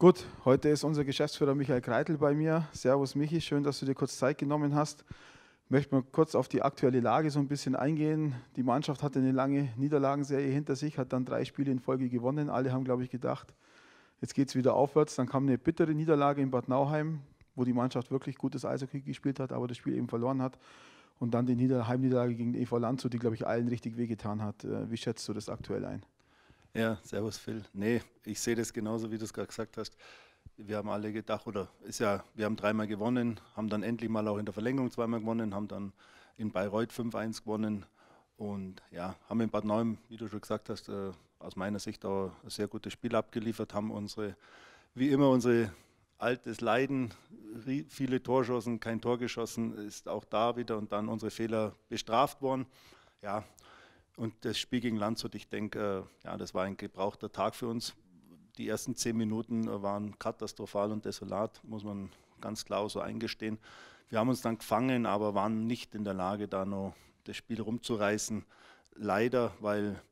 Gut, heute ist unser Geschäftsführer Michael Kreitel bei mir. Servus Michi, schön, dass du dir kurz Zeit genommen hast. Ich möchte mal kurz auf die aktuelle Lage so ein bisschen eingehen. Die Mannschaft hatte eine lange Niederlagenserie hinter sich, hat dann drei Spiele in Folge gewonnen. Alle haben, glaube ich, gedacht, jetzt geht es wieder aufwärts. Dann kam eine bittere Niederlage in Bad Nauheim, wo die Mannschaft wirklich gutes Eishockey gespielt hat, aber das Spiel eben verloren hat. Und dann die Heimniederlage gegen EV Landshut, die, glaube ich, allen richtig wehgetan hat. Äh, wie schätzt du das aktuell ein? Ja, servus Phil. Nee, ich sehe das genauso, wie du es gerade gesagt hast. Wir haben alle gedacht, oder ist ja, wir haben dreimal gewonnen, haben dann endlich mal auch in der Verlängerung zweimal gewonnen, haben dann in Bayreuth 5-1 gewonnen und ja, haben in Bad Neum, wie du schon gesagt hast, äh, aus meiner Sicht auch ein sehr gutes Spiel abgeliefert, haben unsere, wie immer, unsere altes Leiden, viele Torschossen, kein Tor geschossen, ist auch da wieder und dann unsere Fehler bestraft worden. Ja, und das Spiel gegen Landshut, ich denke, äh, ja, das war ein gebrauchter Tag für uns. Die ersten zehn Minuten waren katastrophal und desolat, muss man ganz klar so eingestehen. Wir haben uns dann gefangen, aber waren nicht in der Lage, da noch das Spiel rumzureißen. Leider, weil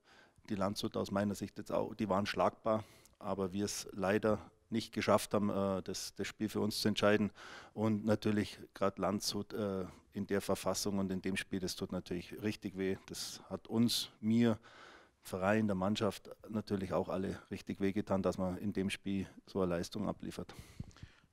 die Landshut aus meiner Sicht jetzt auch, die waren schlagbar, aber wir es leider nicht geschafft haben, äh, das, das, Spiel für uns zu entscheiden. Und natürlich gerade Landshut äh, in der Verfassung und in dem Spiel, das tut natürlich richtig weh. Das hat uns, mir, Verein, der Mannschaft natürlich auch alle richtig wehgetan, dass man in dem Spiel so eine Leistung abliefert.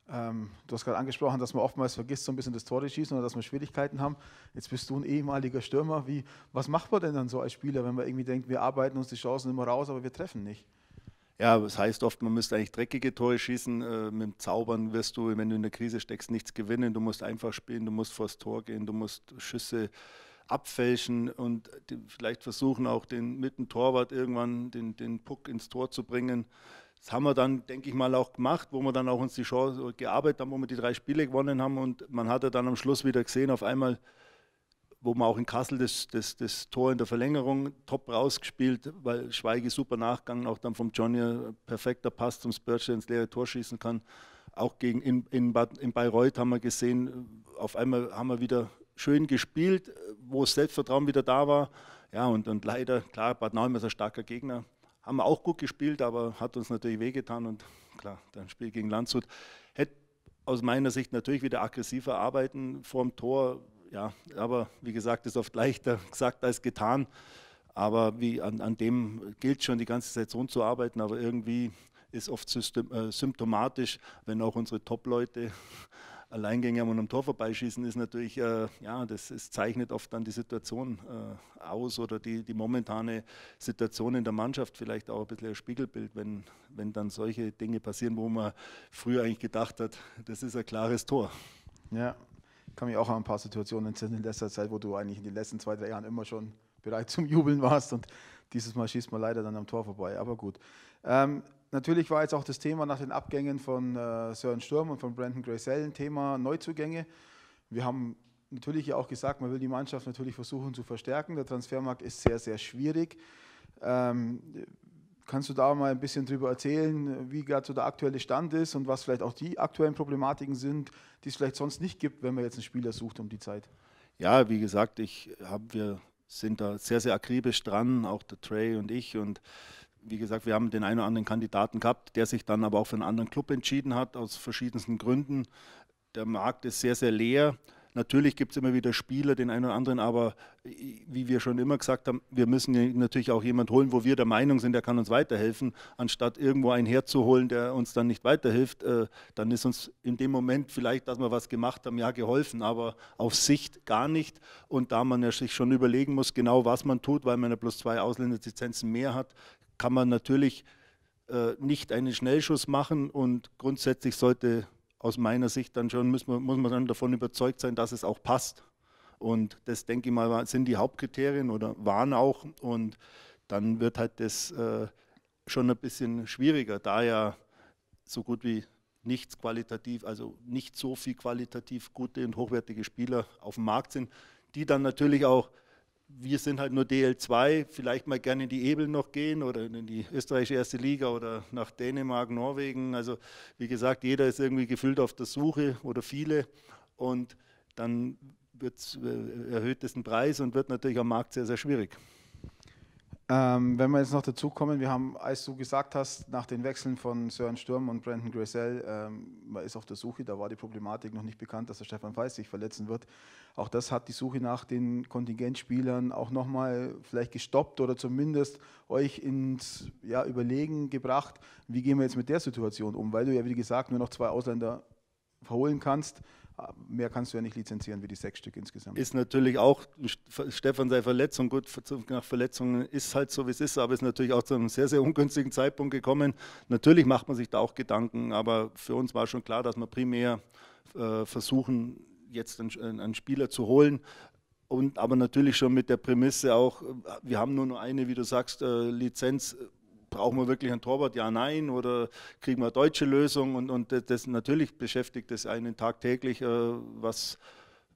Ähm, du hast gerade angesprochen, dass man oftmals vergisst, so ein bisschen das Tore schießen oder dass wir Schwierigkeiten haben. Jetzt bist du ein ehemaliger Stürmer. Wie, was macht man denn dann so als Spieler, wenn man irgendwie denkt, wir arbeiten uns die Chancen immer raus, aber wir treffen nicht? Ja, das heißt oft, man müsste eigentlich dreckige Tore schießen. Äh, mit dem Zaubern wirst du, wenn du in der Krise steckst, nichts gewinnen. Du musst einfach spielen, du musst vors Tor gehen, du musst Schüsse abfälschen und äh, die, vielleicht versuchen auch den mit dem Torwart irgendwann den, den Puck ins Tor zu bringen. Das haben wir dann, denke ich mal, auch gemacht, wo wir dann auch uns die Chance gearbeitet haben, wo wir die drei Spiele gewonnen haben und man hatte dann am Schluss wieder gesehen, auf einmal wo man auch in Kassel das, das, das Tor in der Verlängerung top rausgespielt, weil Schweige super Nachgang auch dann vom Johnny äh, perfekter Pass zum Spurge, ins leere Tor schießen kann. Auch gegen, in, in, Bad, in Bayreuth haben wir gesehen, äh, auf einmal haben wir wieder schön gespielt, äh, wo das Selbstvertrauen wieder da war. Ja, und, und leider, klar, Bad Neumann ist ein starker Gegner. Haben wir auch gut gespielt, aber hat uns natürlich wehgetan. Und klar, dann Spiel gegen Landshut. Hätte aus meiner Sicht natürlich wieder aggressiver arbeiten vor dem Tor, ja, aber wie gesagt, ist oft leichter gesagt als getan. Aber wie an, an dem gilt schon die ganze Saison zu arbeiten, aber irgendwie ist oft system, äh, symptomatisch, wenn auch unsere Top-Leute Alleingänge haben und am Tor vorbeischießen, ist natürlich, äh, ja, das ist, zeichnet oft dann die Situation äh, aus oder die, die momentane Situation in der Mannschaft vielleicht auch ein bisschen ein Spiegelbild, wenn, wenn dann solche Dinge passieren, wo man früher eigentlich gedacht hat, das ist ein klares Tor. Ja, kann mich auch an ein paar Situationen erinnern in letzter Zeit, wo du eigentlich in den letzten zwei, drei Jahren immer schon bereit zum Jubeln warst und dieses Mal schießt man leider dann am Tor vorbei, aber gut. Ähm, natürlich war jetzt auch das Thema nach den Abgängen von äh, Sören Sturm und von Brandon Graysell ein Thema Neuzugänge. Wir haben natürlich ja auch gesagt, man will die Mannschaft natürlich versuchen zu verstärken. Der Transfermarkt ist sehr, sehr schwierig. Ähm, Kannst du da mal ein bisschen drüber erzählen, wie gerade so der aktuelle Stand ist und was vielleicht auch die aktuellen Problematiken sind, die es vielleicht sonst nicht gibt, wenn man jetzt einen Spieler sucht um die Zeit? Ja, wie gesagt, ich hab, wir sind da sehr, sehr akribisch dran, auch der Trey und ich. Und wie gesagt, wir haben den einen oder anderen Kandidaten gehabt, der sich dann aber auch für einen anderen Club entschieden hat, aus verschiedensten Gründen. Der Markt ist sehr, sehr leer. Natürlich gibt es immer wieder Spieler, den einen oder anderen, aber äh, wie wir schon immer gesagt haben, wir müssen natürlich auch jemanden holen, wo wir der Meinung sind, der kann uns weiterhelfen, anstatt irgendwo einen herzuholen, der uns dann nicht weiterhilft. Äh, dann ist uns in dem Moment vielleicht, dass wir was gemacht haben, ja geholfen, aber auf Sicht gar nicht. Und da man ja sich schon überlegen muss, genau was man tut, weil man ja plus zwei Ausländerlizenzen mehr hat, kann man natürlich äh, nicht einen Schnellschuss machen und grundsätzlich sollte aus meiner Sicht dann schon, muss man, muss man dann davon überzeugt sein, dass es auch passt. Und das, denke ich mal, sind die Hauptkriterien oder waren auch. Und dann wird halt das äh, schon ein bisschen schwieriger, da ja so gut wie nichts qualitativ, also nicht so viel qualitativ gute und hochwertige Spieler auf dem Markt sind, die dann natürlich auch wir sind halt nur DL2, vielleicht mal gerne in die Ebel noch gehen oder in die österreichische erste Liga oder nach Dänemark, Norwegen. Also wie gesagt, jeder ist irgendwie gefühlt auf der Suche oder viele und dann wird äh, erhöht den Preis und wird natürlich am Markt sehr, sehr schwierig. Ähm, wenn wir jetzt noch dazu kommen, wir haben, als du gesagt hast, nach den Wechseln von Sören Sturm und Brandon Grissell, ähm, man ist auf der Suche, da war die Problematik noch nicht bekannt, dass der Stefan Weiß sich verletzen wird. Auch das hat die Suche nach den Kontingentspielern auch nochmal vielleicht gestoppt oder zumindest euch ins ja, Überlegen gebracht, wie gehen wir jetzt mit der Situation um, weil du ja, wie gesagt, nur noch zwei Ausländer verholen kannst Mehr kannst du ja nicht lizenzieren wie die sechs Stück insgesamt. Ist natürlich auch, Stefan, sei Verletzung, gut, nach Verletzungen ist halt so, wie es ist, aber ist natürlich auch zu einem sehr, sehr ungünstigen Zeitpunkt gekommen. Natürlich macht man sich da auch Gedanken, aber für uns war schon klar, dass wir primär äh, versuchen, jetzt einen, einen Spieler zu holen, und aber natürlich schon mit der Prämisse auch, äh, wir haben nur noch eine, wie du sagst, äh, Lizenz, äh, brauchen wir wirklich einen Torwart, ja, nein, oder kriegen wir eine deutsche Lösung und, und das natürlich beschäftigt das einen tagtäglich, äh, was,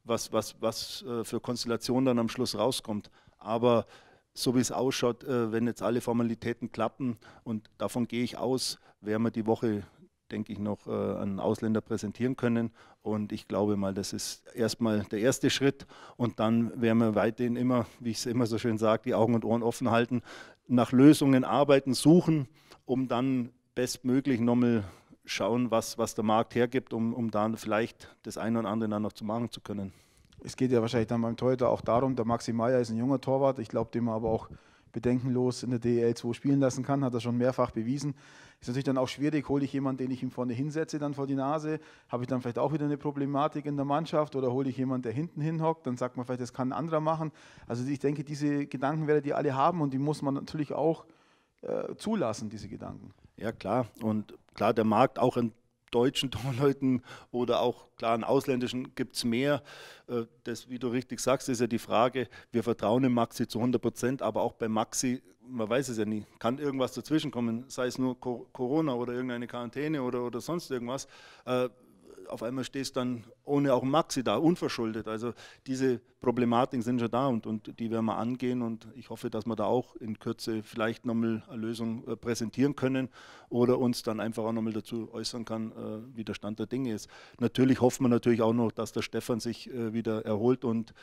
was, was, was äh, für Konstellation dann am Schluss rauskommt. Aber so wie es ausschaut, äh, wenn jetzt alle Formalitäten klappen und davon gehe ich aus, werden wir die Woche denke ich, noch äh, an Ausländer präsentieren können. Und ich glaube mal, das ist erstmal der erste Schritt. Und dann werden wir weiterhin immer, wie ich es immer so schön sage, die Augen und Ohren offen halten, nach Lösungen arbeiten, suchen, um dann bestmöglich nochmal schauen, was, was der Markt hergibt, um, um dann vielleicht das eine oder andere dann noch zu machen zu können. Es geht ja wahrscheinlich dann beim Torhüter auch darum, der Maxi Meyer ist ein junger Torwart. Ich glaube, dem aber auch bedenkenlos in der DEL 2 spielen lassen kann, hat er schon mehrfach bewiesen. Ist natürlich dann auch schwierig, hole ich jemanden, den ich ihm vorne hinsetze, dann vor die Nase, habe ich dann vielleicht auch wieder eine Problematik in der Mannschaft oder hole ich jemanden, der hinten hinhockt, dann sagt man vielleicht, das kann ein anderer machen. Also ich denke, diese Gedanken werden die alle haben und die muss man natürlich auch äh, zulassen, diese Gedanken. Ja klar und klar, der Markt auch in deutschen Torleuten oder auch klaren ausländischen gibt es mehr. Äh, das, wie du richtig sagst, ist ja die Frage, wir vertrauen dem Maxi zu 100 Prozent, aber auch bei Maxi, man weiß es ja nie, kann irgendwas dazwischenkommen, sei es nur Corona oder irgendeine Quarantäne oder, oder sonst irgendwas. Äh, auf einmal stehst dann ohne auch Maxi da, unverschuldet. Also diese Problematiken sind schon da und, und die werden wir angehen und ich hoffe, dass wir da auch in Kürze vielleicht nochmal eine Lösung äh, präsentieren können oder uns dann einfach auch nochmal dazu äußern kann, äh, wie der Stand der Dinge ist. Natürlich hoffen wir natürlich auch noch, dass der Stefan sich äh, wieder erholt und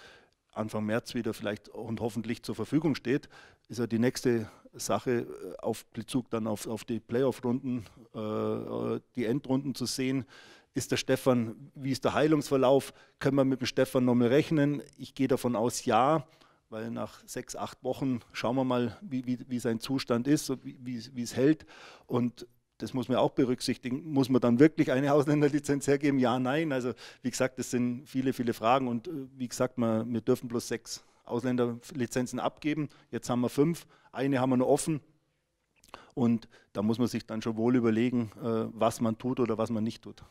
Anfang März wieder vielleicht und hoffentlich zur Verfügung steht, ist ja die nächste Sache auf Bezug dann auf, auf die Playoff-Runden, äh, die Endrunden zu sehen ist der Stefan, wie ist der Heilungsverlauf? Können wir mit dem Stefan nochmal rechnen? Ich gehe davon aus, ja, weil nach sechs, acht Wochen schauen wir mal, wie, wie, wie sein Zustand ist, wie, wie es hält. Und das muss man auch berücksichtigen. Muss man dann wirklich eine Ausländerlizenz hergeben? Ja, nein. Also wie gesagt, das sind viele, viele Fragen. Und äh, wie gesagt, wir, wir dürfen bloß sechs Ausländerlizenzen abgeben. Jetzt haben wir fünf. Eine haben wir noch offen. Und da muss man sich dann schon wohl überlegen, äh, was man tut oder was man nicht tut.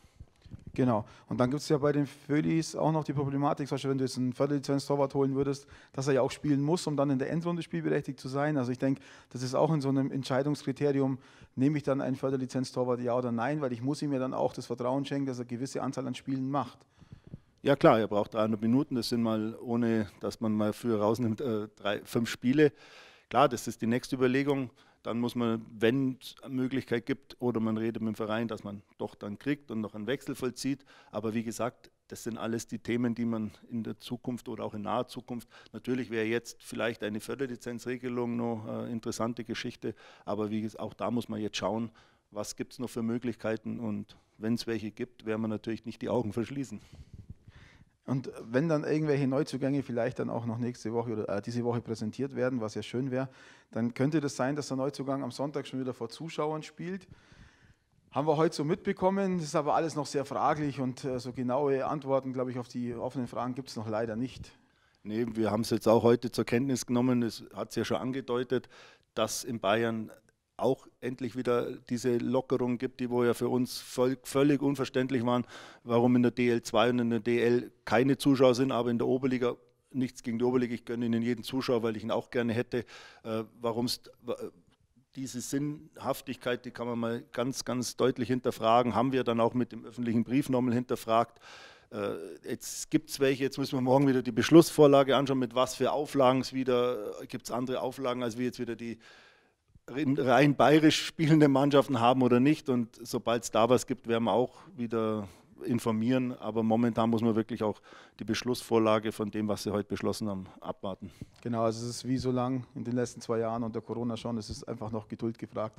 Genau. Und dann gibt es ja bei den Phillies auch noch die Problematik, zum Beispiel, wenn du jetzt einen Viertellizenz-Torwart holen würdest, dass er ja auch spielen muss, um dann in der Endrunde spielberechtigt zu sein. Also ich denke, das ist auch in so einem Entscheidungskriterium, nehme ich dann einen förderlizenz torwart ja oder nein, weil ich muss ihm ja dann auch das Vertrauen schenken, dass er eine gewisse Anzahl an Spielen macht. Ja klar, er braucht 300 Minuten, das sind mal, ohne dass man mal früher rausnimmt, äh, drei, fünf Spiele. Klar, das ist die nächste Überlegung dann muss man, wenn es eine Möglichkeit gibt oder man redet mit dem Verein, dass man doch dann kriegt und noch einen Wechsel vollzieht. Aber wie gesagt, das sind alles die Themen, die man in der Zukunft oder auch in naher Zukunft, natürlich wäre jetzt vielleicht eine Förderlizenzregelung noch eine äh, interessante Geschichte, aber wie gesagt, auch da muss man jetzt schauen, was gibt es noch für Möglichkeiten und wenn es welche gibt, werden wir natürlich nicht die Augen verschließen. Und wenn dann irgendwelche Neuzugänge vielleicht dann auch noch nächste Woche oder äh, diese Woche präsentiert werden, was ja schön wäre, dann könnte das sein, dass der Neuzugang am Sonntag schon wieder vor Zuschauern spielt. Haben wir heute so mitbekommen, das ist aber alles noch sehr fraglich und äh, so genaue Antworten, glaube ich, auf die offenen Fragen gibt es noch leider nicht. Nee, wir haben es jetzt auch heute zur Kenntnis genommen, es hat es ja schon angedeutet, dass in Bayern auch endlich wieder diese Lockerungen gibt, die wo ja für uns voll, völlig unverständlich waren, warum in der DL2 und in der DL keine Zuschauer sind, aber in der Oberliga nichts gegen die Oberliga, ich gönne ihnen jeden Zuschauer, weil ich ihn auch gerne hätte. Äh, warum es diese Sinnhaftigkeit, die kann man mal ganz, ganz deutlich hinterfragen, haben wir dann auch mit dem öffentlichen Brief nochmal hinterfragt. Äh, jetzt gibt es welche, jetzt müssen wir morgen wieder die Beschlussvorlage anschauen, mit was für Auflagen es wieder, gibt es andere Auflagen, als wir jetzt wieder die rein bayerisch spielende Mannschaften haben oder nicht. Und sobald es da was gibt, werden wir auch wieder informieren. Aber momentan muss man wirklich auch die Beschlussvorlage von dem, was Sie heute beschlossen haben, abwarten. Genau, also es ist wie so lang in den letzten zwei Jahren unter Corona schon. Es ist einfach noch Geduld gefragt,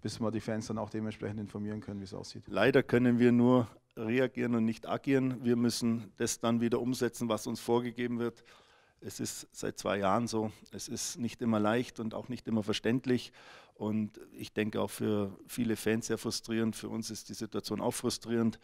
bis wir die Fans dann auch dementsprechend informieren können, wie es aussieht. Leider können wir nur reagieren und nicht agieren. Wir müssen das dann wieder umsetzen, was uns vorgegeben wird. Es ist seit zwei Jahren so. Es ist nicht immer leicht und auch nicht immer verständlich. Und ich denke auch für viele Fans sehr frustrierend. Für uns ist die Situation auch frustrierend.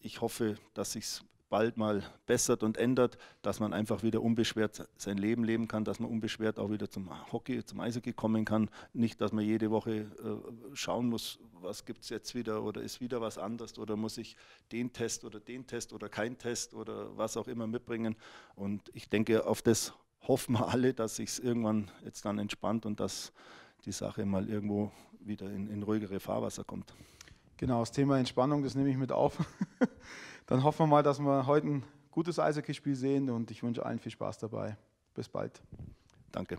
Ich hoffe, dass sich bald mal bessert und ändert, dass man einfach wieder unbeschwert sein Leben leben kann, dass man unbeschwert auch wieder zum Hockey, zum Eishockey kommen kann. Nicht, dass man jede Woche äh, schauen muss, was gibt es jetzt wieder oder ist wieder was anders oder muss ich den Test oder den Test oder kein Test oder was auch immer mitbringen. Und ich denke, auf das hoffen wir alle, dass sich es irgendwann jetzt dann entspannt und dass die Sache mal irgendwo wieder in, in ruhigere Fahrwasser kommt. Genau, das Thema Entspannung, das nehme ich mit auf. Dann hoffen wir mal, dass wir heute ein gutes Eishockey-Spiel sehen und ich wünsche allen viel Spaß dabei. Bis bald. Danke.